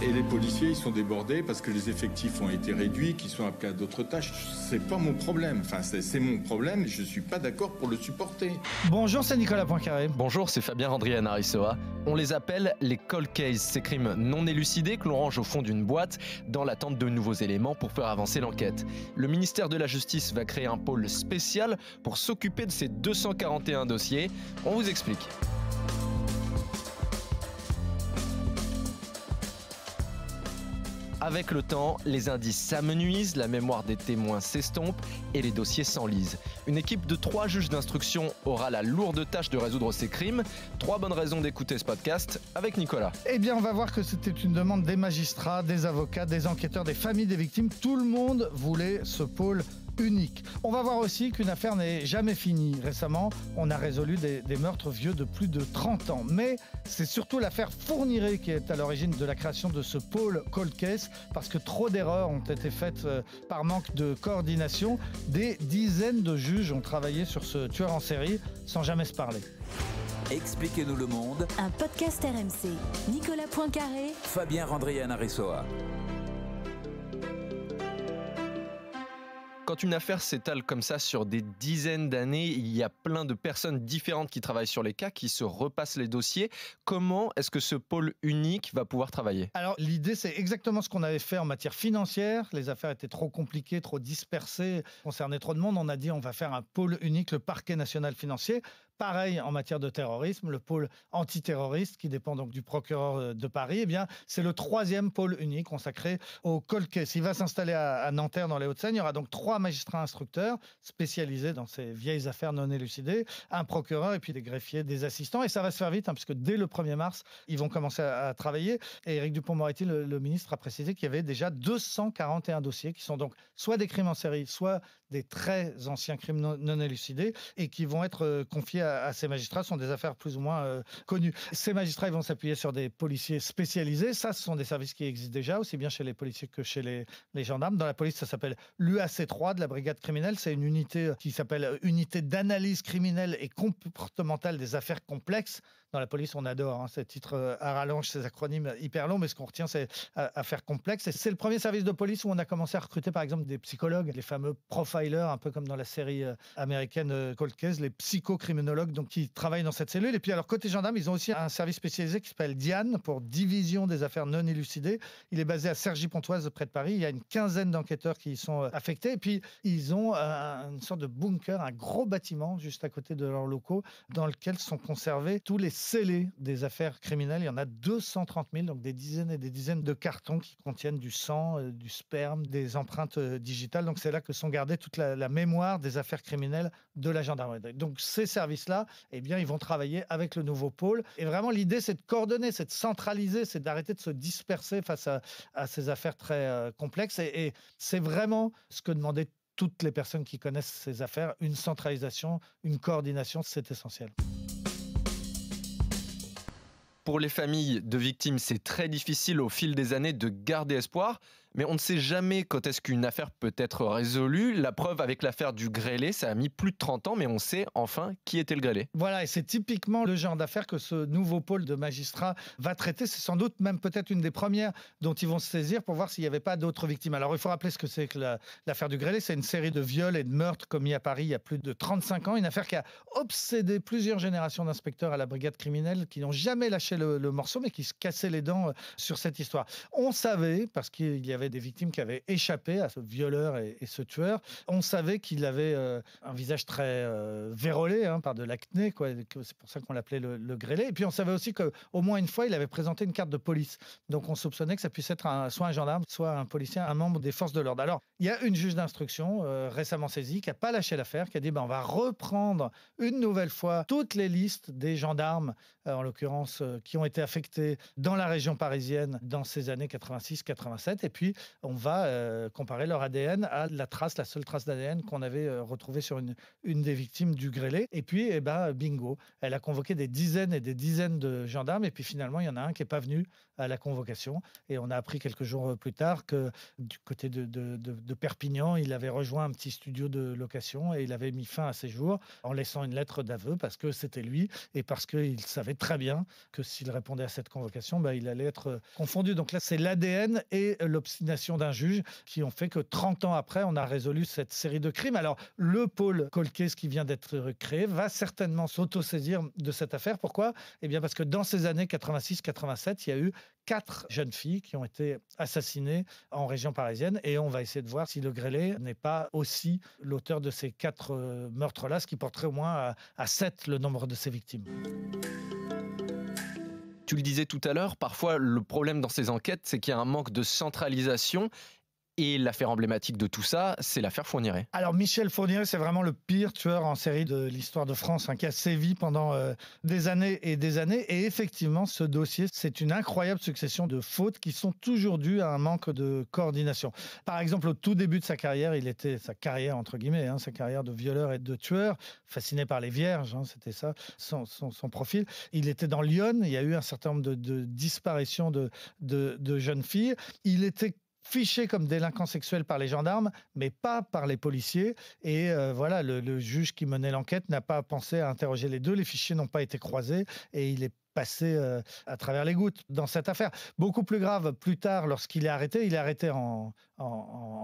Et les policiers, ils sont débordés parce que les effectifs ont été réduits, qu'ils sont appelés à d'autres tâches. C'est pas mon problème. Enfin, c'est mon problème et je suis pas d'accord pour le supporter. Bonjour, c'est Nicolas Poincaré. Bonjour, c'est Fabien Andriana On les appelle les cold cases, ces crimes non élucidés que l'on range au fond d'une boîte dans l'attente de nouveaux éléments pour faire avancer l'enquête. Le ministère de la Justice va créer un pôle spécial pour s'occuper de ces 241 dossiers. On vous explique. Avec le temps, les indices s'amenuisent, la mémoire des témoins s'estompe et les dossiers s'enlisent. Une équipe de trois juges d'instruction aura la lourde tâche de résoudre ces crimes. Trois bonnes raisons d'écouter ce podcast avec Nicolas. Eh bien, on va voir que c'était une demande des magistrats, des avocats, des enquêteurs, des familles des victimes. Tout le monde voulait ce pôle unique. On va voir aussi qu'une affaire n'est jamais finie. Récemment, on a résolu des, meurtres vieux de plus de 30 ans. Mais c'est surtout l'affaire Fourniret qui est à l'origine de la création de ce pôle cold case parce que trop d'erreurs ont été faites euh, par manque de coordination. Des dizaines de juges ont travaillé sur ce tueur en série sans jamais se parler. Expliquez-nous le monde. Un podcast RMC. Nicolas Poincaré. Fabien Randrian Quand une affaire s'étale comme ça sur des dizaines d'années, il y a plein de personnes différentes qui travaillent sur les cas, qui se repassent les dossiers. Comment est-ce que ce pôle unique va pouvoir travailler Alors l'idée, c'est exactement ce qu'on avait fait en matière financière. Les affaires étaient trop compliquées, trop dispersées, concernaient trop de monde. On a dit on va faire un pôle unique, le parquet national financier. Pareil en matière de terrorisme, le pôle antiterroriste qui dépend donc du procureur euh, de Paris, eh bien, c'est le troisième pôle unique consacré au cold S'il Il va s'installer à, Nanterre dans les Hauts-de-Seine. Il y aura donc trois magistrats instructeurs spécialisés dans ces vieilles affaires non élucidées, un procureur et puis des greffiers, des assistants. Et ça va se faire vite, hein, puisque dès le 1er mars, ils vont commencer à, travailler. Et Éric Dupont-Moretti, le, le ministre, a précisé qu'il y avait déjà 241 dossiers qui sont donc soit des crimes en série, soit des très anciens crimes non, élucidés et qui vont être euh, confiés à, ces magistrats sont des affaires plus ou moins euh, connues. Ces magistrats ils vont s'appuyer sur des policiers spécialisés. Ça, ce sont des services qui existent déjà, aussi bien chez les policiers que chez les, les gendarmes. Dans la police, ça s'appelle l'UAC3 de la brigade criminelle. C'est une unité euh, qui s'appelle unité d'analyse criminelle et comportementale des affaires complexes. Dans la police, on adore hein, ces titres euh, à rallonge, ces acronymes hyper longs, mais ce qu'on retient, c'est affaires complexes. Et c'est le premier service de police où on a commencé à recruter, par exemple, des psychologues, les fameux profilers, un peu comme dans la série euh, américaine euh, Cold Case, les psychocriminologues, donc qui travaillent dans cette cellule. Et puis, alors, côté gendarme, ils ont aussi un service spécialisé qui s'appelle DIAN, pour Division des affaires non élucidées. Il est basé à Sergy pontoise près de Paris. Il y a une quinzaine d'enquêteurs qui y sont affectés. Et puis, ils ont une sorte de bunker, un gros bâtiment juste à côté de leurs locaux, dans lequel sont conservés tous les scellés des affaires criminelles. Il y en a 230 000, donc des dizaines et des dizaines de cartons qui contiennent du sang, euh, du sperme, des empreintes euh, digitales. Donc c'est là que sont gardées toute la, mémoire des affaires criminelles de la gendarmerie. Donc ces services-là, eh bien, ils vont travailler avec le nouveau pôle. Et vraiment, l'idée, c'est de coordonner, c'est de centraliser, c'est d'arrêter de se disperser face à, ces affaires très euh, complexes. Et, c'est vraiment ce que demandaient toutes les personnes qui connaissent ces affaires, une centralisation, une coordination, c'est essentiel. Pour les familles de victimes, c'est très difficile au fil des années de garder espoir mais on ne sait jamais quand est-ce qu'une affaire peut être résolue. La preuve avec l'affaire du grêlé, ça a mis plus de 30 ans, mais on sait enfin qui était le grêlé. Voilà, et c'est typiquement le genre d'affaire que ce nouveau pôle de magistrats va traiter. C'est sans doute même peut-être une des premières dont ils vont se saisir pour voir s'il n'y avait pas d'autres victimes. Alors il faut rappeler ce que c'est que l'affaire du grêlé. C'est une série de viols et de meurtres commis à Paris il y a plus de 35 ans. Une affaire qui a obsédé plusieurs générations d'inspecteurs à la brigade criminelle qui n'ont jamais lâché le, le morceau, mais qui se cassaient les dents euh, sur cette histoire. On savait, parce qu'il y avait des victimes qui avaient échappé à ce violeur et, ce tueur. On savait qu'il avait euh, un visage très euh, vérolé hein, par de l'acné, quoi. C'est pour ça qu'on l'appelait le, grêlé. Et puis on savait aussi qu'au moins une fois, il avait présenté une carte de police. Donc on soupçonnait que ça puisse être soit un gendarme, soit un policier, un membre des forces de l'ordre. Alors il y a une juge d'instruction euh, récemment saisie qui n'a pas lâché l'affaire, qui a dit ben, on va reprendre une nouvelle fois toutes les listes des gendarmes, en l'occurrence, qui ont été affectés dans la région parisienne dans ces années 86-87. Et puis on va euh, comparer leur ADN à la trace, la seule trace d'ADN qu'on avait euh, retrouvée sur une, des victimes du grêlé. Et puis, eh ben, bingo, elle a convoqué des dizaines et des dizaines de gendarmes, et puis finalement, il y en a un qui n'est pas venu à la convocation. Et on a appris quelques jours euh, plus tard que du côté de, de, Perpignan, il avait rejoint un petit studio de location et il avait mis fin à ses jours en laissant une lettre d'aveu parce que c'était lui et parce qu'il savait très bien que s'il répondait à cette convocation, bah, il allait être euh, confondu. Donc là, c'est l'ADN et l'obstination d'un juge qui ont fait que 30 ans après, on a résolu cette série de crimes. Alors, le pôle Colquais, qui vient d'être créé, va certainement s'autosaisir de cette affaire. Pourquoi Eh bien, parce que dans ces années 86-87, il y a eu quatre jeunes filles qui ont été assassinées en région parisienne. Et on va essayer de voir si Le Grellet n'est pas aussi l'auteur de ces quatre euh, meurtres-là, ce qui porterait au moins à, à sept le nombre de ses victimes. Tu le disais tout à l'heure, parfois le problème dans ces enquêtes, c'est qu'il y a un manque de centralisation. Et l'affaire emblématique de tout ça, c'est l'affaire Fourniret. Alors Michel Fourniret, c'est vraiment le pire tueur en série de l'histoire de France, hein, qui a sévi pendant euh, des années et des années. Et effectivement, ce dossier, c'est une incroyable succession de fautes qui sont toujours dues à un manque de coordination. Par exemple, au tout début de sa carrière, il était sa carrière entre guillemets, hein, sa carrière de violeur et de tueur, fasciné par les vierges, hein, c'était ça son, profil. Il était dans Lyon, il y a eu un certain nombre de, disparitions de, de, de jeunes filles. Il était fiché comme délinquant sexuel par les gendarmes, mais pas par les policiers. Et euh, voilà, le, juge qui menait l'enquête n'a pas pensé à interroger les deux. Les fichiers n'ont pas été croisés et il est passer euh, à travers les gouttes dans cette affaire. Beaucoup plus grave, plus tard, lorsqu'il est arrêté, il est arrêté en,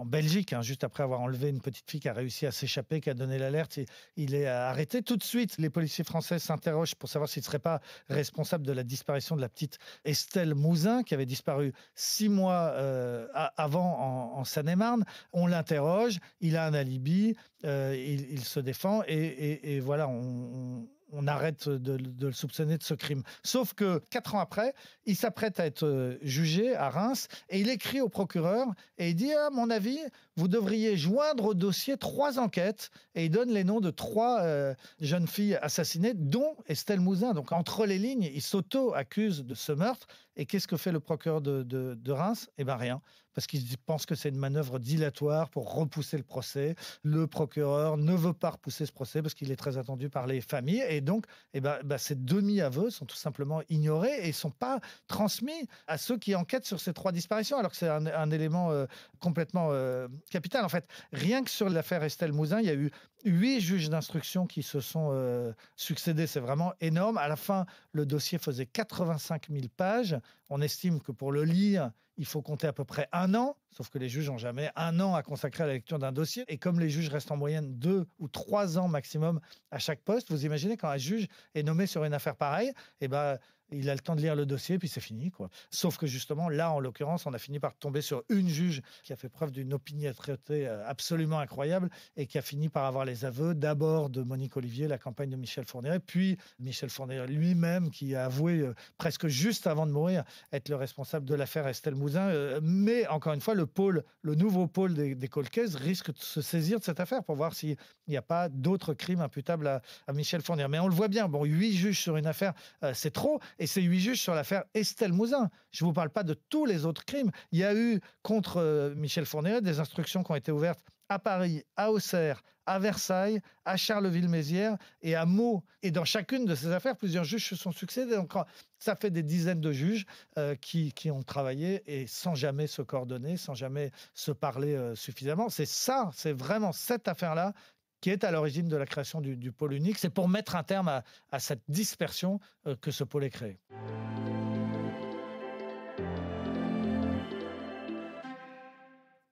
Belgique, hein, juste après avoir enlevé une petite fille qui a réussi à s'échapper, qui a donné l'alerte. Il, est arrêté tout de suite. Les policiers français s'interrogent pour savoir s'il ne serait pas responsable de la disparition de la petite Estelle Mouzin, qui avait disparu six mois euh, avant en, en Seine-et-Marne. On l'interroge, il a un alibi, euh, il, se défend et, voilà, on on arrête de, le soupçonner de ce crime. Sauf que quatre ans après, il s'apprête à être euh, jugé à Reims et il écrit au procureur et il dit à mon avis, vous devriez joindre au dossier trois enquêtes et il donne les noms de trois euh, jeunes filles assassinées, dont Estelle Mouzin. Donc entre les lignes, il s'auto-accuse de ce meurtre et qu'est-ce que fait le procureur de, de, Reims Eh bien rien, parce qu'il pense que c'est une manœuvre dilatoire pour repousser le procès. Le procureur ne veut pas repousser ce procès parce qu'il est très attendu par les familles. Et donc, eh ben, bah, ces demi-aveux sont tout simplement ignorés et ne sont pas transmis à ceux qui enquêtent sur ces trois disparitions, alors que c'est un, élément euh, complètement euh, capital. En fait, rien que sur l'affaire Estelle Mouzin, il y a eu huit juges d'instruction qui se sont euh, succédés. C'est vraiment énorme. À la fin, le dossier faisait 85 000 pages on estime que pour le lire, il faut compter à peu près un an, sauf que les juges n'ont jamais un an à consacrer à la lecture d'un dossier. Et comme les juges restent en moyenne deux ou trois ans maximum à chaque poste, vous imaginez quand un juge est nommé sur une affaire pareille, et eh ben il a le temps de lire le dossier, puis c'est fini. quoi. Sauf que justement, là, en l'occurrence, on a fini par tomber sur une juge qui a fait preuve d'une opiniâtreté euh, absolument incroyable et qui a fini par avoir les aveux d'abord de Monique Olivier, la campagne de Michel Fourniret, puis Michel Fourniret lui-même qui a avoué euh, presque juste avant de mourir être le responsable de l'affaire Estelle Mouzin. Euh, mais encore une fois, le pôle, le nouveau pôle des, des risque de se saisir de cette affaire pour voir s'il n'y a pas d'autres crimes imputables à, Michel Fourniret. Mais on le voit bien, bon, huit juges sur une affaire, c'est trop. Et c'est huit juges sur l'affaire Estelle Mouzin. Je ne vous parle pas de tous les autres crimes. Il y a eu contre euh, Michel Fourniret des instructions qui ont été ouvertes à Paris, à Auxerre, à Versailles, à Charleville-Mézières et à Meaux. Et dans chacune de ces affaires, plusieurs juges se sont succédés. Donc ça fait des dizaines de juges euh, qui, ont travaillé et sans jamais se coordonner, sans jamais se parler euh, suffisamment. C'est ça, c'est vraiment cette affaire-là qui est à l'origine de la création du, pôle unique. C'est pour mettre un terme à, cette dispersion euh, que ce pôle est créé.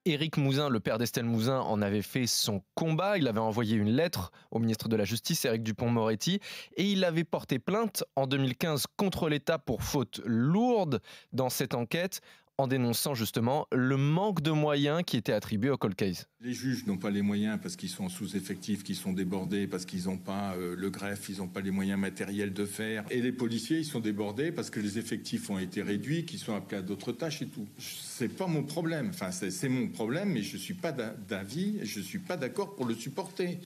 Éric Mouzin, le père d'Estelle Mouzin, en avait fait son combat. Il avait envoyé une lettre au ministre de la Justice, Éric Dupont-Moretti, et il avait porté plainte en 2015 contre l'État pour faute lourde dans cette enquête en dénonçant justement le manque de moyens qui était attribué au cold case. Les juges n'ont pas les moyens parce qu'ils sont sous-effectifs, qu'ils sont débordés, parce qu'ils n'ont pas euh, le greffe, ils n'ont pas les moyens matériels de faire. Et les policiers, ils sont débordés parce que les effectifs ont été réduits, qu'ils sont appelés à d'autres tâches et tout. C'est pas mon problème. Enfin, c'est mon problème, mais je suis pas d'avis, je suis pas d'accord pour le supporter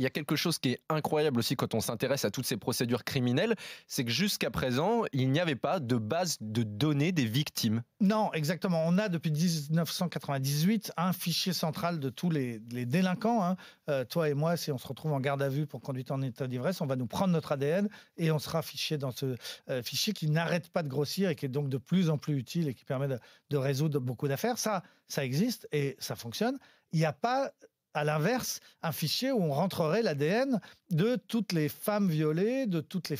il y a quelque chose qui est incroyable aussi quand on s'intéresse à toutes ces procédures criminelles, c'est que jusqu'à présent, il n'y avait pas de base de données des victimes. Non, exactement. On a depuis 1998 un fichier central de tous les, délinquants. Hein. Euh, toi et moi, si on se retrouve en garde à vue pour conduite en état d'ivresse, on va nous prendre notre ADN et on sera fiché dans ce euh, fichier qui n'arrête pas de grossir et qui est donc de plus en plus utile et qui permet de, de résoudre beaucoup d'affaires. Ça, ça existe et ça fonctionne. Il n'y a pas à l'inverse, un fichier où on rentrerait l'ADN de toutes les femmes violées, de toutes les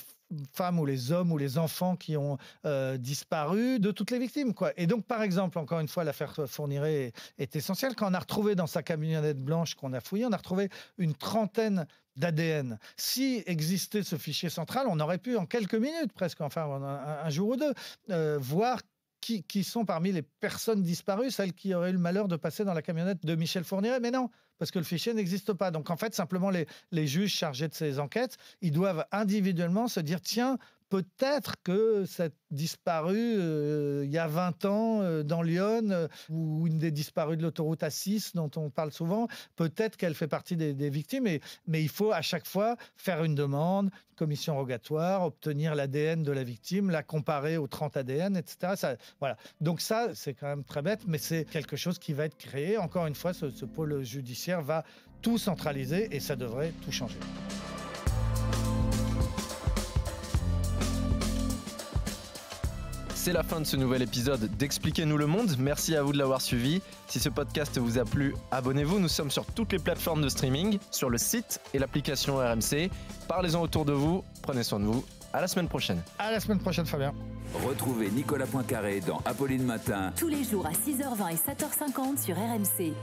femmes ou les hommes ou les enfants qui ont euh, disparu, de toutes les victimes. Quoi. Et donc, par exemple, encore une fois, l'affaire fournirait est, essentielle. Quand on a retrouvé dans sa camionnette blanche qu'on a fouillée, on a retrouvé une trentaine d'ADN. Si existait ce fichier central, on aurait pu en quelques minutes, presque, enfin un, jour ou deux, euh, voir qui, sont parmi les personnes disparues, celles qui auraient eu le malheur de passer dans la camionnette de Michel Fourniret. Mais non, parce que le fichier n'existe pas. Donc en fait, simplement, les, les, juges chargés de ces enquêtes, ils doivent individuellement se dire, tiens, peut-être que cette disparue euh, il y a 20 ans euh, dans Lyon, euh, ou une des disparues de l'autoroute A6 dont on parle souvent, peut-être qu'elle fait partie des, victimes, mais il faut à chaque fois faire une demande, une commission rogatoire, obtenir l'ADN de la victime, la comparer aux 30 ADN, etc. voilà. Donc ça, c'est quand même très bête, mais c'est quelque chose qui va être créé. Encore une fois, ce pôle judiciaire va tout centraliser et ça devrait tout changer. C'est la fin de ce nouvel épisode d'Expliquez-nous le monde. Merci à vous de l'avoir suivi. Si ce podcast vous a plu, abonnez-vous. Nous sommes sur toutes les plateformes de streaming, sur le site et l'application RMC. Parlez-en autour de vous. Prenez soin de vous. À la semaine prochaine. À la semaine prochaine, Fabien. Retrouvez Nicolas Poincaré dans Apolline Matin. Tous les jours à 6h20 et 7h50 sur RMC.